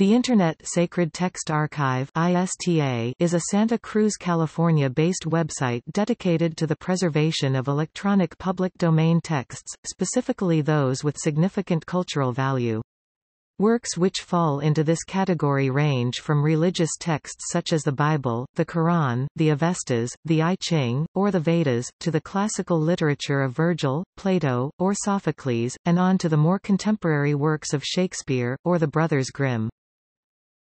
The Internet Sacred Text Archive ISTA is a Santa Cruz, California-based website dedicated to the preservation of electronic public domain texts, specifically those with significant cultural value. Works which fall into this category range from religious texts such as the Bible, the Quran, the Avestas, the I Ching, or the Vedas, to the classical literature of Virgil, Plato, or Sophocles, and on to the more contemporary works of Shakespeare, or the Brothers Grimm.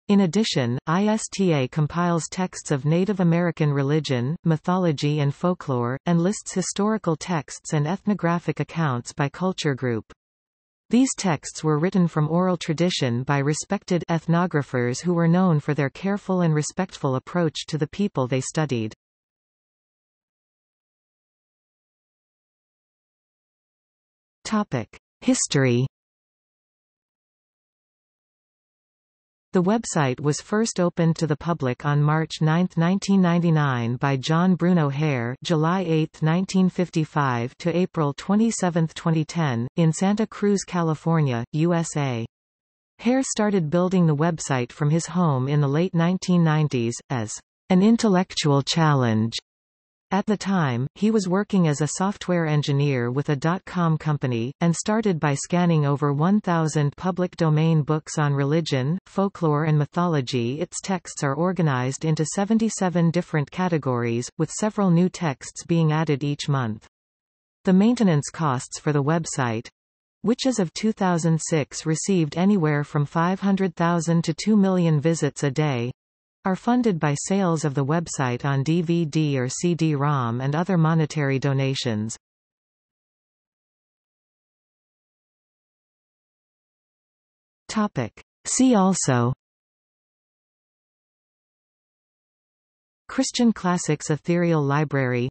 In addition, ISTA compiles texts of Native American religion, mythology and folklore, and lists historical texts and ethnographic accounts by culture group. These texts were written from oral tradition by respected ethnographers who were known for their careful and respectful approach to the people they studied. Topic: History The website was first opened to the public on March 9, 1999 by John Bruno Hare July 8, 1955 to April 27, 2010, in Santa Cruz, California, USA. Hare started building the website from his home in the late 1990s, as an intellectual challenge at the time, he was working as a software engineer with a dot-com company, and started by scanning over 1,000 public domain books on religion, folklore and mythology Its texts are organized into 77 different categories, with several new texts being added each month. The maintenance costs for the website, which as of 2006 received anywhere from 500,000 to 2 million visits a day, are funded by sales of the website on DVD or CD-ROM and other monetary donations. See also Christian Classics Ethereal Library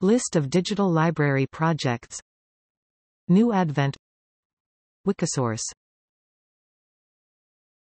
List of digital library projects New Advent Wikisource